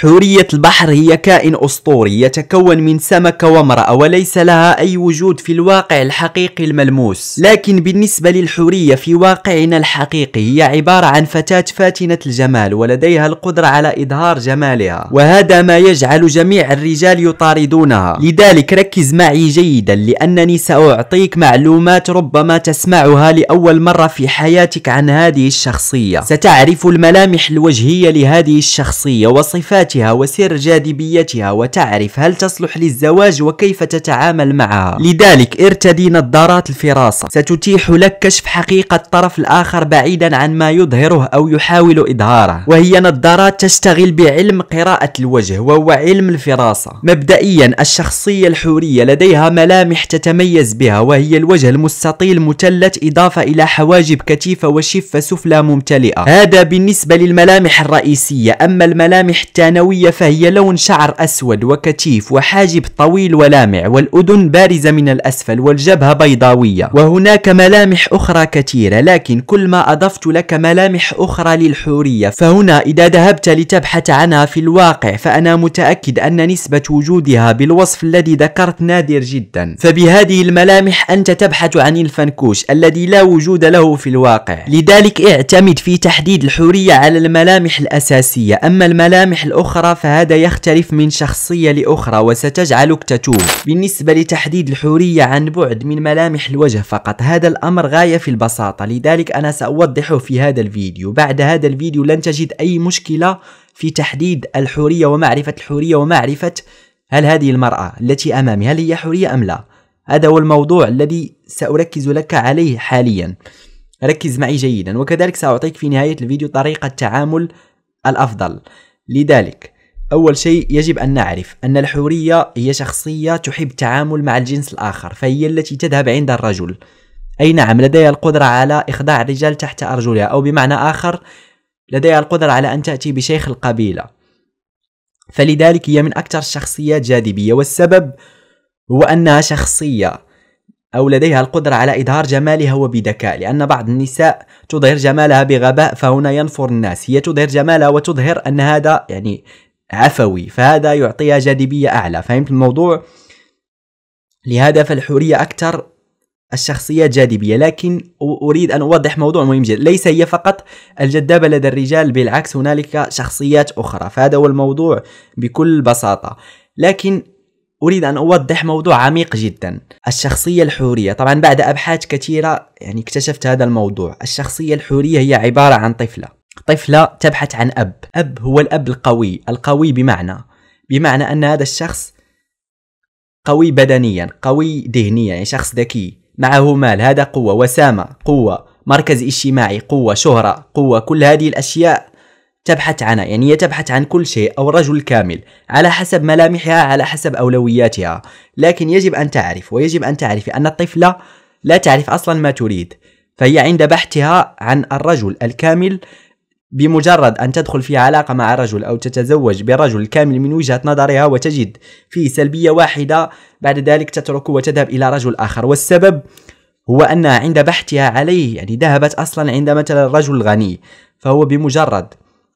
حورية البحر هي كائن أسطوري يتكون من سمكة وامرأة وليس لها أي وجود في الواقع الحقيقي الملموس لكن بالنسبة للحورية في واقعنا الحقيقي هي عبارة عن فتاة فاتنة الجمال ولديها القدرة على إظهار جمالها وهذا ما يجعل جميع الرجال يطاردونها لذلك ركز معي جيدا لأنني سأعطيك معلومات ربما تسمعها لأول مرة في حياتك عن هذه الشخصية ستعرف الملامح الوجهية لهذه الشخصية وصفات صفاتها وسر جاذبيتها وتعرف هل تصلح للزواج وكيف تتعامل معها لذلك ارتدي نظارات الفراسة ستتيح لك كشف حقيقة الطرف الآخر بعيدا عن ما يظهره أو يحاول إظهاره وهي نظارات تشتغل بعلم قراءة الوجه وهو علم الفراسة مبدئيا الشخصية الحورية لديها ملامح تتميز بها وهي الوجه المستطيل مثلث إضافة إلى حواجب كتيفة وشفة سفلى ممتلئة هذا بالنسبة للملامح الرئيسية أما الملامح التالية الثانوية فهي لون شعر أسود وكتيف وحاجب طويل ولامع والأذن بارزة من الأسفل والجبهة بيضاوية وهناك ملامح أخرى كثيرة لكن كل ما أضفت لك ملامح أخرى للحورية فهنا إذا ذهبت لتبحث عنها في الواقع فأنا متأكد أن نسبة وجودها بالوصف الذي ذكرت نادر جدا فبهذه الملامح أنت تبحث عن الفنكوش الذي لا وجود له في الواقع لذلك اعتمد في تحديد الحورية على الملامح الأساسية أما الملامح الأخرى الأخرى فهذا يختلف من شخصية لأخرى وستجعلك تتوه بالنسبة لتحديد الحورية عن بعد من ملامح الوجه فقط هذا الأمر غاية في البساطة لذلك أنا سأوضحه في هذا الفيديو بعد هذا الفيديو لن تجد أي مشكلة في تحديد الحورية ومعرفة الحورية ومعرفة هل هذه المرأة التي أمامي هل هي حورية أم لا هذا هو الموضوع الذي سأركز لك عليه حاليا ركز معي جيدا وكذلك سأعطيك في نهاية الفيديو طريقة تعامل الأفضل لذلك أول شيء يجب أن نعرف أن الحورية هي شخصية تحب التعامل مع الجنس الآخر فهي التي تذهب عند الرجل أي نعم لديها القدرة على إخضاع الرجال تحت أرجلها أو بمعنى آخر لديها القدرة على أن تأتي بشيخ القبيلة فلذلك هي من أكثر الشخصيات جاذبية والسبب هو أنها شخصية أو لديها القدرة على إظهار جمالها وبذكاء لأن بعض النساء تظهر جمالها بغباء فهنا ينفر الناس هي تظهر جمالها وتظهر أن هذا يعني عفوي فهذا يعطيها جاذبية أعلى فهمت الموضوع لهذا فالحورية أكثر الشخصية جاذبية لكن أريد أن أوضح موضوع مهم جدا ليس هي فقط الجذابة لدى الرجال بالعكس هنالك شخصيات أخرى فهذا هو الموضوع بكل بساطة لكن أريد أن أوضح موضوع عميق جدا الشخصية الحورية طبعا بعد أبحاث كثيرة يعني اكتشفت هذا الموضوع الشخصية الحورية هي عبارة عن طفلة طفلة تبحث عن أب أب هو الأب القوي القوي بمعنى بمعنى أن هذا الشخص قوي بدنيا قوي ذهنيا يعني شخص ذكي معه مال هذا قوة وسامة قوة مركز اجتماعي قوة شهرة قوة كل هذه الأشياء تبحث عنه يعني هي تبحث عن كل شيء أو رجل كامل على حسب ملامحها على حسب أولوياتها لكن يجب أن تعرف ويجب أن تعرف أن الطفلة لا تعرف أصلا ما تريد فهي عند بحثها عن الرجل الكامل بمجرد أن تدخل في علاقة مع رجل أو تتزوج برجل كامل من وجهة نظرها وتجد فيه سلبية واحدة بعد ذلك تتركه وتذهب إلى رجل آخر والسبب هو أنها عند بحثها عليه يعني ذهبت أصلا عند مثلا الرجل الغني فهو بمجرد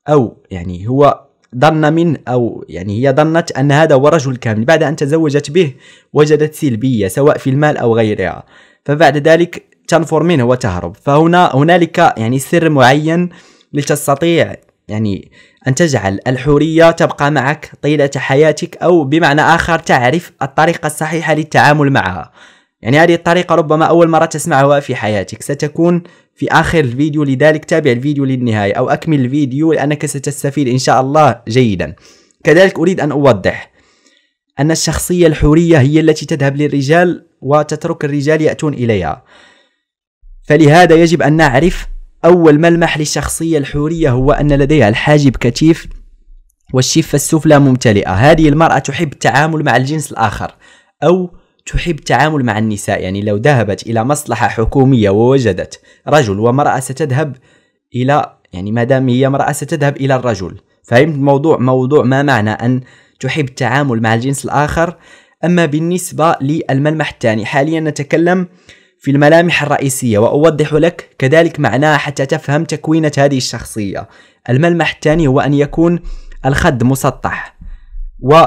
أو يعني هو ظن منه أو يعني هي ظنت أن هذا هو رجل كامل بعد أن تزوجت به وجدت سلبية سواء في المال أو غيرها فبعد ذلك تنفر منه وتهرب فهنا هنالك يعني سر معين لتستطيع يعني أن تجعل الحرية تبقى معك طيلة حياتك أو بمعنى آخر تعرف الطريقة الصحيحة للتعامل معها يعني هذه الطريقة ربما أول مرة تسمعها في حياتك ستكون في آخر الفيديو لذلك تابع الفيديو للنهاية أو أكمل الفيديو لأنك ستستفيد إن شاء الله جيدا كذلك أريد أن أوضح أن الشخصية الحورية هي التي تذهب للرجال وتترك الرجال يأتون إليها فلهذا يجب أن نعرف أول ملمح للشخصية الحورية هو أن لديها الحاجب كتيف والشفة السفلى ممتلئة هذه المرأة تحب التعامل مع الجنس الآخر أو تحب التعامل مع النساء يعني لو ذهبت إلى مصلحة حكومية ووجدت رجل وامرأة ستذهب إلى يعني ما دام هي امرأة ستذهب إلى الرجل فهمت الموضوع موضوع ما معنى أن تحب التعامل مع الجنس الآخر أما بالنسبة للملمح الثاني حاليا نتكلم في الملامح الرئيسية وأوضح لك كذلك معناها حتى تفهم تكوينة هذه الشخصية الملمح الثاني هو أن يكون الخد مسطح و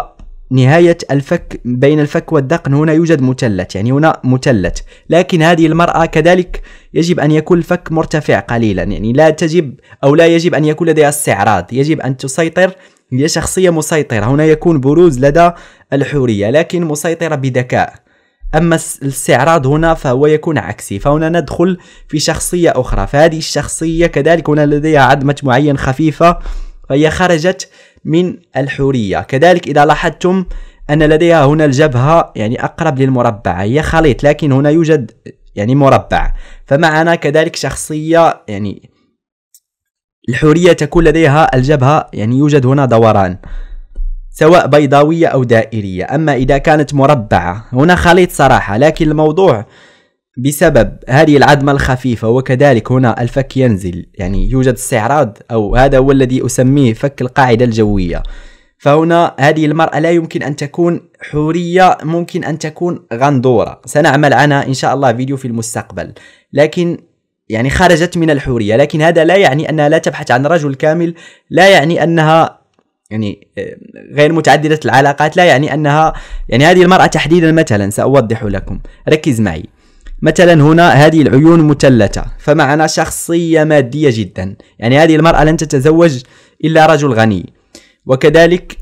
نهاية الفك بين الفك والدقن هنا يوجد مثلث يعني هنا مثلث لكن هذه المرأة كذلك يجب أن يكون الفك مرتفع قليلا يعني لا تجب أو لا يجب أن يكون لديها استعراض يجب أن تسيطر هي شخصية مسيطرة هنا يكون بروز لدى الحورية لكن مسيطرة بذكاء أما الاستعراض هنا فهو يكون عكسي فهنا ندخل في شخصية أخرى فهذه الشخصية كذلك هنا لديها عدمة معين خفيفة فهي خرجت من الحورية كذلك إذا لاحظتم أن لديها هنا الجبهة يعني أقرب للمربع هي خليط لكن هنا يوجد يعني مربع فمعنا كذلك شخصية يعني الحورية تكون لديها الجبهة يعني يوجد هنا دوران سواء بيضاوية أو دائرية أما إذا كانت مربعة هنا خليط صراحة لكن الموضوع بسبب هذه العدمة الخفيفة وكذلك هنا الفك ينزل يعني يوجد استعراض أو هذا هو الذي أسميه فك القاعدة الجوية فهنا هذه المرأة لا يمكن أن تكون حورية ممكن أن تكون غندورة سنعمل عنها إن شاء الله فيديو في المستقبل لكن يعني خرجت من الحورية لكن هذا لا يعني أنها لا تبحث عن رجل كامل لا يعني أنها يعني آه، غير متعددة العلاقات لا يعني أنها يعني هذه المرأة تحديدا مثلا سأوضح لكم ركز معي مثلا هنا هذه العيون مثلثة فمعنا شخصية مادية جدا يعني هذه المرأة لن تتزوج إلا رجل غني وكذلك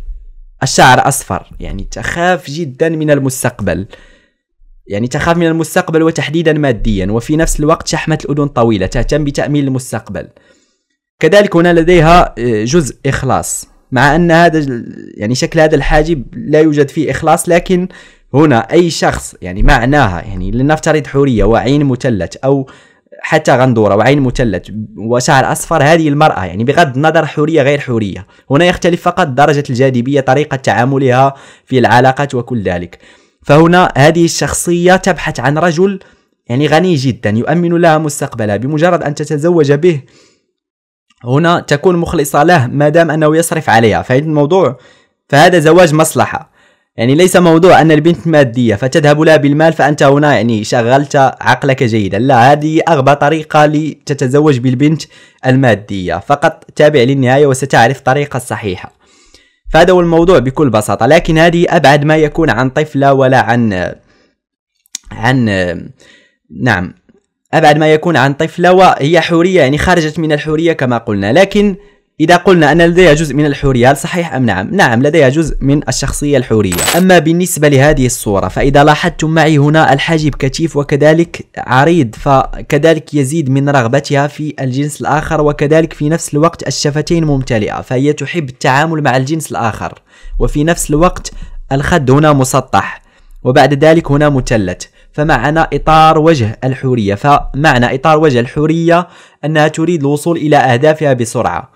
الشعر أصفر يعني تخاف جدا من المستقبل يعني تخاف من المستقبل وتحديدا ماديا وفي نفس الوقت شحمة الأذن طويلة تهتم بتأمين المستقبل كذلك هنا لديها آه، جزء إخلاص مع أن هذا يعني شكل هذا الحاجب لا يوجد فيه إخلاص لكن هنا أي شخص يعني معناها يعني لنفترض حورية وعين مثلث أو حتى غندوره وعين مثلث وشعر اصفر هذه المراه يعني بغض النظر حوريه غير حوريه هنا يختلف فقط درجه الجاذبيه طريقه تعاملها في العلاقات وكل ذلك فهنا هذه الشخصيه تبحث عن رجل يعني غني جدا يؤمن لها مستقبلها بمجرد ان تتزوج به هنا تكون مخلصه له ما دام انه يصرف عليها فهذا الموضوع فهذا زواج مصلحه يعني ليس موضوع أن البنت مادية فتذهب لها بالمال فأنت هنا يعني شغلت عقلك جيدا لا هذه أغبى طريقة لتتزوج بالبنت المادية فقط تابع للنهاية وستعرف الطريقة الصحيحة فهذا هو الموضوع بكل بساطة لكن هذه أبعد ما يكون عن طفلة ولا عن عن نعم أبعد ما يكون عن طفلة وهي حورية يعني خرجت من الحورية كما قلنا لكن إذا قلنا أن لديها جزء من الحورية هل صحيح أم نعم؟ نعم لديها جزء من الشخصية الحورية أما بالنسبة لهذه الصورة فإذا لاحظتم معي هنا الحاجب كثيف وكذلك عريض فكذلك يزيد من رغبتها في الجنس الآخر وكذلك في نفس الوقت الشفتين ممتلئة فهي تحب التعامل مع الجنس الآخر وفي نفس الوقت الخد هنا مسطح وبعد ذلك هنا متلت فمعنى إطار وجه الحورية فمعنى إطار وجه الحورية أنها تريد الوصول إلى أهدافها بسرعة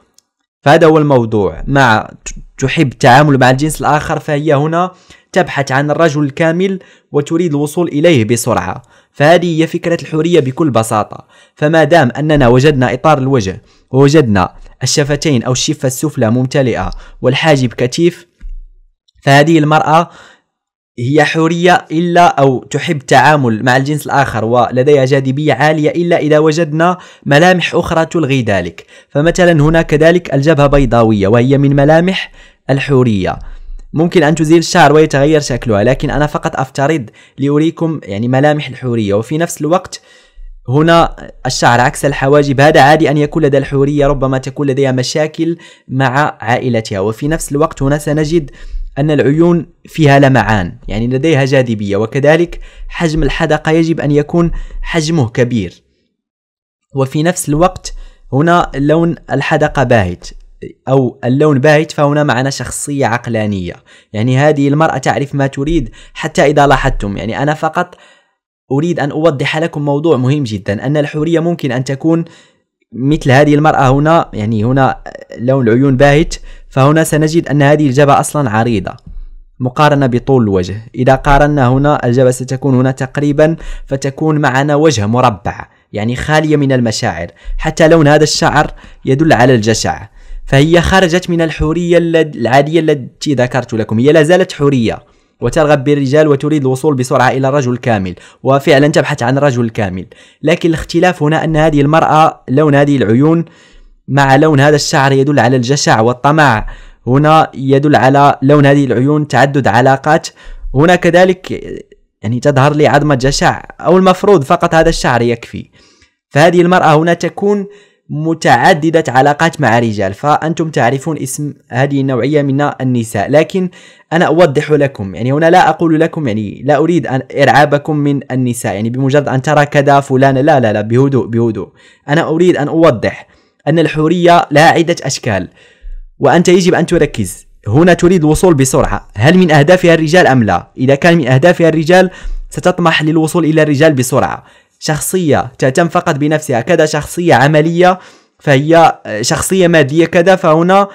فهذا هو الموضوع مع تحب التعامل مع الجنس الآخر فهي هنا تبحث عن الرجل الكامل وتريد الوصول إليه بسرعة فهذه هي فكرة الحرية بكل بساطة فما دام أننا وجدنا إطار الوجه ووجدنا الشفتين أو الشفة السفلى ممتلئة والحاجب كثيف فهذه المرأة هي حورية إلا أو تحب التعامل مع الجنس الآخر ولديها جاذبية عالية إلا إذا وجدنا ملامح أخرى تلغي ذلك فمثلا هنا كذلك الجبهة بيضاوية وهي من ملامح الحورية ممكن أن تزيل الشعر ويتغير شكلها لكن أنا فقط أفترض لأريكم يعني ملامح الحورية وفي نفس الوقت هنا الشعر عكس الحواجب هذا عادي أن يكون لدى الحورية ربما تكون لديها مشاكل مع عائلتها وفي نفس الوقت هنا سنجد أن العيون فيها لمعان يعني لديها جاذبية وكذلك حجم الحدقة يجب أن يكون حجمه كبير وفي نفس الوقت هنا لون الحدقة باهت أو اللون باهت فهنا معنا شخصية عقلانية يعني هذه المرأة تعرف ما تريد حتى إذا لاحظتم يعني أنا فقط أريد أن أوضح لكم موضوع مهم جدا أن الحرية ممكن أن تكون مثل هذه المرأة هنا يعني هنا لون العيون باهت فهنا سنجد أن هذه الجبهة أصلا عريضة مقارنة بطول الوجه إذا قارنا هنا الجبهة ستكون هنا تقريبا فتكون معنا وجه مربع يعني خالية من المشاعر حتى لون هذا الشعر يدل على الجشع فهي خرجت من الحورية العادية التي ذكرت لكم هي لا زالت حورية وترغب بالرجال وتريد الوصول بسرعة إلى الرجل الكامل وفعلا تبحث عن رجل كامل لكن الاختلاف هنا أن هذه المرأة لون هذه العيون مع لون هذا الشعر يدل على الجشع والطمع هنا يدل على لون هذه العيون تعدد علاقات هنا كذلك يعني تظهر لي عظمة جشع أو المفروض فقط هذا الشعر يكفي فهذه المرأة هنا تكون متعددة علاقات مع رجال فأنتم تعرفون اسم هذه النوعية من النساء لكن أنا أوضح لكم يعني هنا لا أقول لكم يعني لا أريد أن إرعابكم من النساء يعني بمجرد أن ترى كذا فلان لا لا لا بهدوء بهدوء أنا أريد أن أوضح أن الحرية لها عدة أشكال وأنت يجب أن تركز هنا تريد الوصول بسرعة هل من أهدافها الرجال أم لا إذا كان من أهدافها الرجال ستطمح للوصول إلى الرجال بسرعة شخصية تهتم فقط بنفسها كذا شخصية عملية فهي شخصية مادية كذا فهنا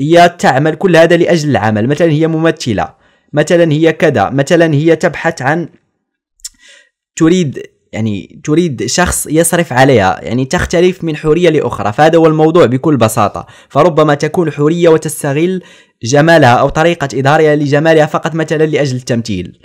هي تعمل كل هذا لأجل العمل مثلا هي ممثلة مثلا هي كذا مثلا هي تبحث عن تريد يعني تريد شخص يصرف عليها يعني تختلف من حورية لأخرى فهذا هو الموضوع بكل بساطة فربما تكون حورية وتستغل جمالها أو طريقة إظهارها لجمالها فقط مثلا لأجل التمثيل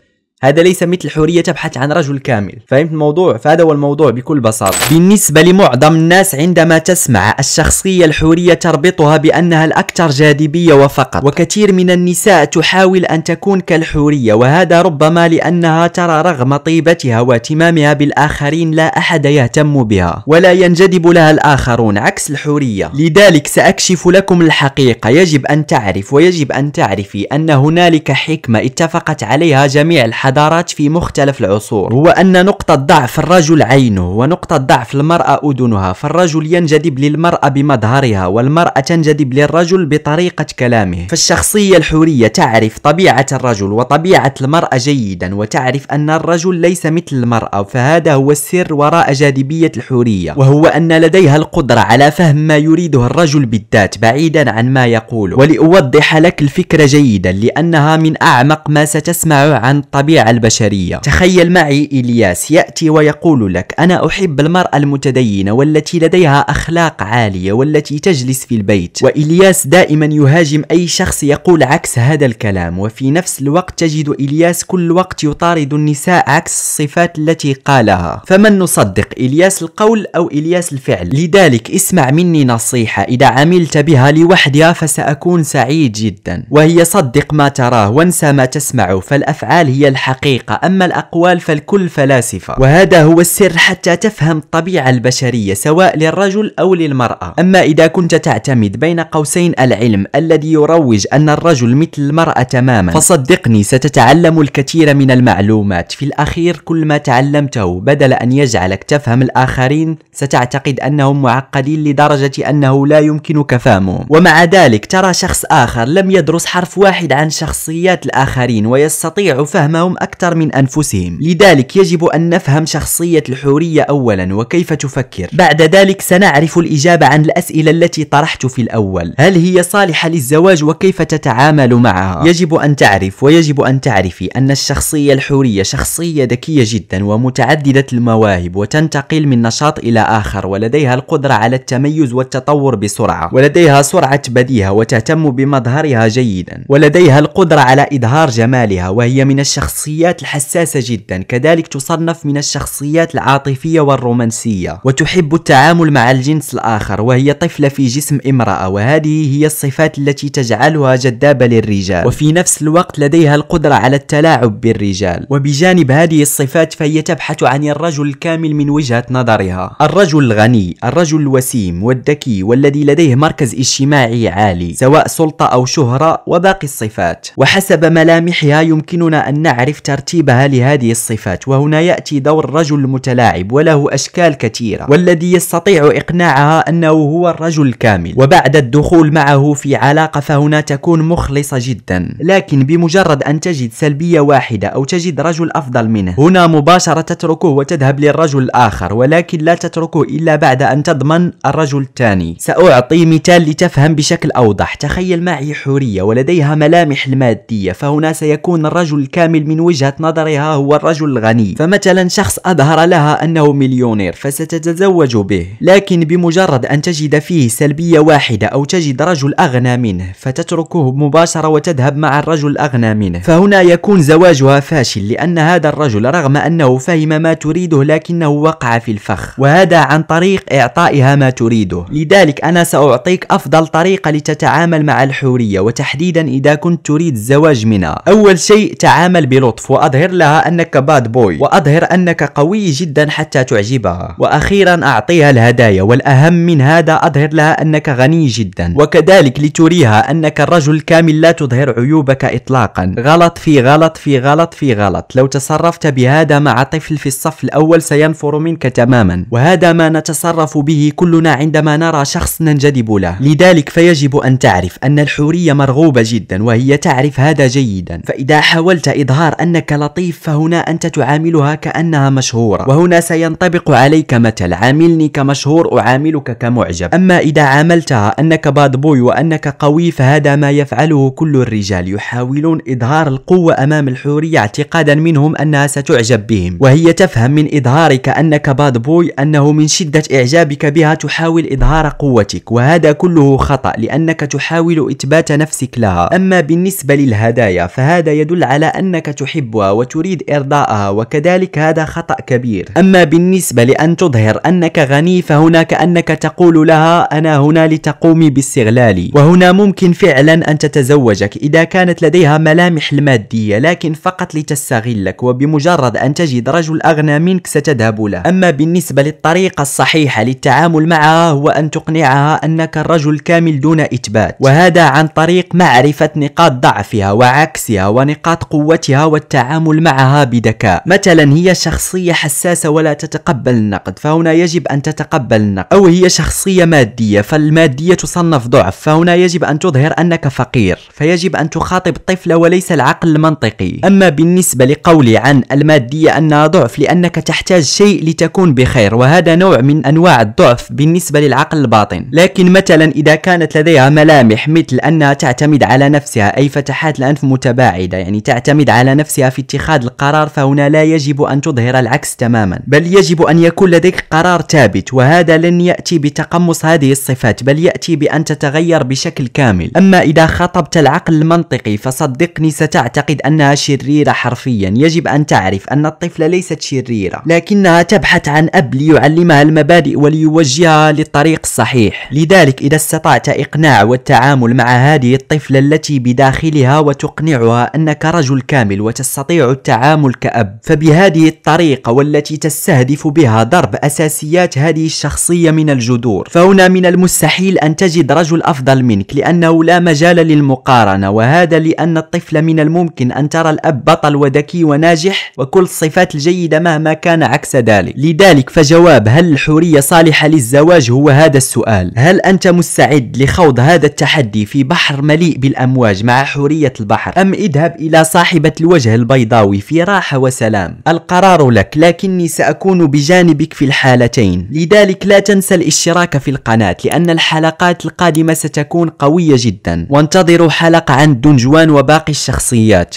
هذا ليس مثل حرية تبحث عن رجل كامل فهمت الموضوع فهذا هو الموضوع بكل بساطة بالنسبة لمعظم الناس عندما تسمع الشخصية الحورية تربطها بأنها الأكثر جاذبية وفقط وكثير من النساء تحاول أن تكون كالحورية وهذا ربما لأنها ترى رغم طيبتها واهتمامها بالآخرين لا أحد يهتم بها ولا ينجذب لها الآخرون عكس الحورية لذلك سأكشف لكم الحقيقة يجب أن تعرف ويجب أن تعرفي أن هنالك حكمة اتفقت عليها جميع الحق الحضارات في مختلف العصور هو أن نقطة ضعف الرجل عينه ونقطة ضعف المرأة أذنها فالرجل ينجذب للمرأة بمظهرها والمرأة تنجذب للرجل بطريقة كلامه فالشخصية الحورية تعرف طبيعة الرجل وطبيعة المرأة جيدا وتعرف أن الرجل ليس مثل المرأة فهذا هو السر وراء جاذبية الحورية وهو أن لديها القدرة على فهم ما يريده الرجل بالذات بعيدا عن ما يقوله ولأوضح لك الفكرة جيدا لأنها من أعمق ما ستسمع عن طبيعة البشرية تخيل معي إلياس يأتي ويقول لك أنا أحب المرأة المتدينة والتي لديها أخلاق عالية والتي تجلس في البيت وإلياس دائما يهاجم أي شخص يقول عكس هذا الكلام وفي نفس الوقت تجد إلياس كل وقت يطارد النساء عكس الصفات التي قالها فمن نصدق إلياس القول أو إلياس الفعل لذلك اسمع مني نصيحة إذا عملت بها لوحدها فسأكون سعيد جدا وهي صدق ما تراه وانسى ما تسمعه فالأفعال هي الحق الحقيقة أما الأقوال فالكل فلاسفة وهذا هو السر حتى تفهم الطبيعة البشرية سواء للرجل أو للمرأة أما إذا كنت تعتمد بين قوسين العلم الذي يروج أن الرجل مثل المرأة تماما فصدقني ستتعلم الكثير من المعلومات في الأخير كل ما تعلمته بدل أن يجعلك تفهم الآخرين ستعتقد أنهم معقدين لدرجة أنه لا يمكنك فهمهم ومع ذلك ترى شخص آخر لم يدرس حرف واحد عن شخصيات الآخرين ويستطيع فهمهم أكثر من أنفسهم لذلك يجب أن نفهم شخصية الحورية أولا وكيف تفكر بعد ذلك سنعرف الإجابة عن الأسئلة التي طرحت في الأول هل هي صالحة للزواج وكيف تتعامل معها يجب أن تعرف ويجب أن تعرفي أن الشخصية الحورية شخصية ذكية جدا ومتعددة المواهب وتنتقل من نشاط إلى آخر ولديها القدرة على التميز والتطور بسرعة ولديها سرعة بديهة وتهتم بمظهرها جيدا ولديها القدرة على إظهار جمالها وهي من الشخصية الشخصيات الحساسة جدا كذلك تصنف من الشخصيات العاطفية والرومانسية وتحب التعامل مع الجنس الآخر وهي طفلة في جسم امرأة وهذه هي الصفات التي تجعلها جذابة للرجال وفي نفس الوقت لديها القدرة على التلاعب بالرجال وبجانب هذه الصفات فهي تبحث عن الرجل الكامل من وجهة نظرها الرجل الغني الرجل الوسيم والذكي والذي لديه مركز اجتماعي عالي سواء سلطة أو شهرة وباقي الصفات وحسب ملامحها يمكننا أن نعرف نعرف ترتيبها لهذه الصفات وهنا يأتي دور الرجل المتلاعب وله أشكال كثيرة والذي يستطيع إقناعها أنه هو الرجل الكامل وبعد الدخول معه في علاقة فهنا تكون مخلصة جدا لكن بمجرد أن تجد سلبية واحدة أو تجد رجل أفضل منه هنا مباشرة تتركه وتذهب للرجل الآخر ولكن لا تتركه إلا بعد أن تضمن الرجل الثاني سأعطي مثال لتفهم بشكل أوضح تخيل معي حورية ولديها ملامح المادية فهنا سيكون الرجل الكامل من وجهة نظرها هو الرجل الغني فمثلا شخص أظهر لها أنه مليونير فستتزوج به لكن بمجرد أن تجد فيه سلبية واحدة أو تجد رجل أغنى منه فتتركه مباشرة وتذهب مع الرجل الأغنى منه فهنا يكون زواجها فاشل لأن هذا الرجل رغم أنه فهم ما تريده لكنه وقع في الفخ وهذا عن طريق إعطائها ما تريده لذلك أنا سأعطيك أفضل طريقة لتتعامل مع الحورية وتحديدا إذا كنت تريد الزواج منها أول شيء تعامل بلطف بلطف وأظهر لها أنك باد بوي وأظهر أنك قوي جدا حتى تعجبها وأخيرا أعطيها الهدايا والأهم من هذا أظهر لها أنك غني جدا وكذلك لتريها أنك الرجل الكامل لا تظهر عيوبك إطلاقا غلط في غلط في غلط في غلط لو تصرفت بهذا مع طفل في الصف الأول سينفر منك تماما وهذا ما نتصرف به كلنا عندما نرى شخص ننجذب له لذلك فيجب أن تعرف أن الحورية مرغوبة جدا وهي تعرف هذا جيدا فإذا حاولت إظهار أنك لطيف فهنا أنت تعاملها كأنها مشهورة وهنا سينطبق عليك مثل عاملني كمشهور أعاملك كمعجب أما إذا عاملتها أنك باد بوي وأنك قوي فهذا ما يفعله كل الرجال يحاولون إظهار القوة أمام الحورية اعتقادا منهم أنها ستعجب بهم وهي تفهم من إظهارك أنك باد بوي أنه من شدة إعجابك بها تحاول إظهار قوتك وهذا كله خطأ لأنك تحاول إثبات نفسك لها أما بالنسبة للهدايا فهذا يدل على أنك تحاول تحبها وتريد إرضاءها وكذلك هذا خطأ كبير أما بالنسبة لأن تظهر أنك غني فهناك أنك تقول لها أنا هنا لتقومي باستغلالي وهنا ممكن فعلا أن تتزوجك إذا كانت لديها ملامح المادية لكن فقط لتستغلك وبمجرد أن تجد رجل أغنى منك ستذهب له أما بالنسبة للطريقة الصحيحة للتعامل معها هو أن تقنعها أنك الرجل الكامل دون إثبات وهذا عن طريق معرفة نقاط ضعفها وعكسها ونقاط قوتها و والتعامل معها بذكاء مثلا هي شخصية حساسة ولا تتقبل النقد فهنا يجب أن تتقبل النقد أو هي شخصية مادية فالمادية تصنف ضعف فهنا يجب أن تظهر أنك فقير فيجب أن تخاطب الطفل وليس العقل المنطقي أما بالنسبة لقولي عن المادية أنها ضعف لأنك تحتاج شيء لتكون بخير وهذا نوع من أنواع الضعف بالنسبة للعقل الباطن لكن مثلا إذا كانت لديها ملامح مثل أنها تعتمد على نفسها أي فتحات الأنف متباعدة يعني تعتمد على نفسها نفسها في اتخاذ القرار فهنا لا يجب أن تظهر العكس تماما بل يجب أن يكون لديك قرار ثابت وهذا لن يأتي بتقمص هذه الصفات بل يأتي بأن تتغير بشكل كامل أما إذا خطبت العقل المنطقي فصدقني ستعتقد أنها شريرة حرفيا يجب أن تعرف أن الطفلة ليست شريرة لكنها تبحث عن أب ليعلمها المبادئ وليوجهها للطريق الصحيح لذلك إذا استطعت إقناع والتعامل مع هذه الطفلة التي بداخلها وتقنعها أنك رجل كامل وت تستطيع التعامل كأب فبهذه الطريقة والتي تستهدف بها ضرب أساسيات هذه الشخصية من الجذور فهنا من المستحيل أن تجد رجل أفضل منك لأنه لا مجال للمقارنة وهذا لأن الطفل من الممكن أن ترى الأب بطل وذكي وناجح وكل الصفات الجيدة مهما كان عكس ذلك لذلك فجواب هل الحورية صالحة للزواج هو هذا السؤال هل أنت مستعد لخوض هذا التحدي في بحر مليء بالأمواج مع حورية البحر أم اذهب إلى صاحبة الوجه الوجه البيضاوي في راحة وسلام القرار لك لكني سأكون بجانبك في الحالتين لذلك لا تنسى الاشتراك في القناة لأن الحلقات القادمة ستكون قوية جدا وانتظروا حلقة عن دونجوان وباقي الشخصيات